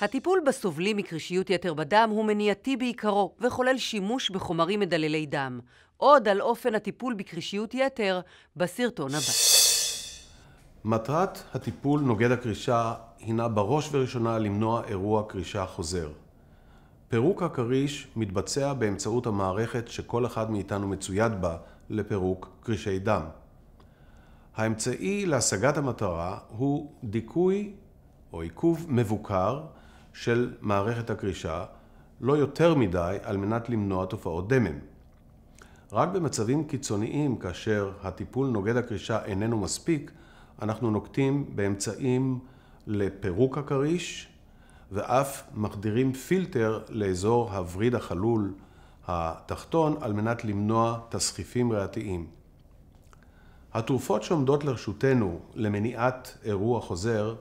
הטיפול בסובלים מקרישיות יתר בדם הוא מניעתי בעיקרו, וכולל שימוש בחומרים מדללי דם. עוד על אופן הטיפול בקרישיות יתר בסרטון הבא. מטרת הטיפול נוגד הקרישה הינה בראש וראשונה למנוע אירוע קרישה חוזר. פירוק הקריש מתבצע באמצעות המערכת שכל אחד מאיתנו מצויד בה לפירוק קרישי דם. האמצעי להשגת המטרה הוא דיכוי או עיכוב מבוקר של מערכת הקרישה, לא יותר מדי על מנת למנוע תופעות דמם. רק במצבים קיצוניים, כאשר הטיפול נוגד הקרישה איננו מספיק, אנחנו נוקטים באמצעים לפירוק הכריש, ואף מחדירים פילטר לאזור הווריד החלול התחתון על מנת למנוע תסחיפים ריאתיים. התרופות שעומדות לרשותנו למניעת אירוע חוזר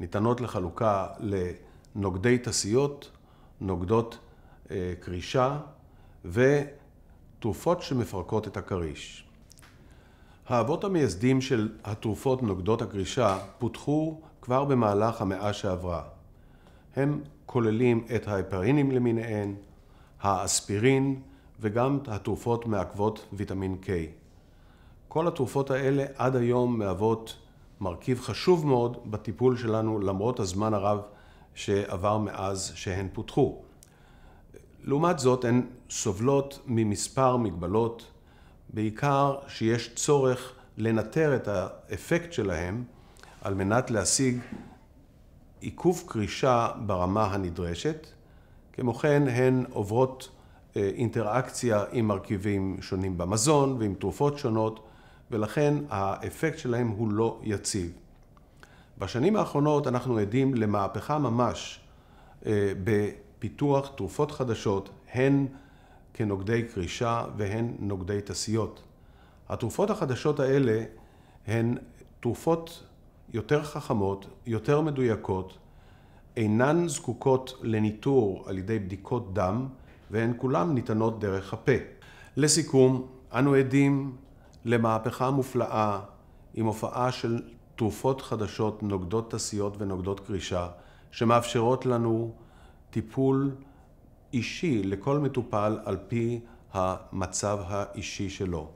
ניתנות לחלוקה ל... נוגדי תסיות, נוגדות אה, קרישה ותרופות שמפרקות את הכריש. האבות המייסדים של התרופות נוגדות הקרישה פותחו כבר במהלך המאה שעברה. הם כוללים את ההיפרינים למיניהן, האספירין וגם התרופות מעכבות ויטמין K. כל התרופות האלה עד היום מהוות מרכיב חשוב מאוד בטיפול שלנו למרות הזמן הרב שעבר מאז שהן פותחו. לעומת זאת, הן סובלות ממספר מגבלות, בעיקר שיש צורך לנטר את האפקט שלהם על מנת להשיג עיכוב קרישה ברמה הנדרשת. כמו כן, הן עוברות אה, אינטראקציה עם מרכיבים שונים במזון ועם תרופות שונות, ולכן האפקט שלהם הוא לא יציב. בשנים האחרונות אנחנו עדים למהפכה ממש אה, בפיתוח תרופות חדשות, הן כנוגדי קרישה והן נוגדי תסיות. התרופות החדשות האלה הן תרופות יותר חכמות, יותר מדויקות, אינן זקוקות לניטור על ידי בדיקות דם, והן כולן ניתנות דרך הפה. לסיכום, אנו עדים למהפכה מופלאה עם הופעה של תרופות חדשות נוגדות תסיות ונוגדות קרישה, שמאפשרות לנו טיפול אישי לכל מטופל על פי המצב האישי שלו.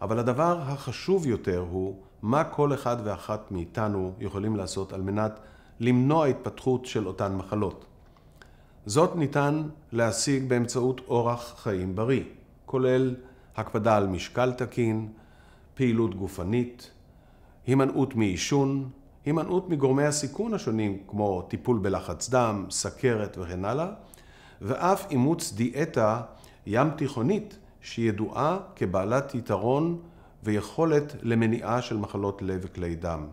אבל הדבר החשוב יותר הוא מה כל אחד ואחת מאיתנו יכולים לעשות על מנת למנוע התפתחות של אותן מחלות. זאת ניתן להשיג באמצעות אורח חיים בריא, כולל הקפדה על משקל תקין, פעילות גופנית, הימנעות מעישון, הימנעות מגורמי הסיכון השונים כמו טיפול בלחץ דם, סכרת וכן הלאה, ואף אימוץ דיאטה ים תיכונית שידועה כבעלת יתרון ויכולת למניעה של מחלות לב וכלי דם.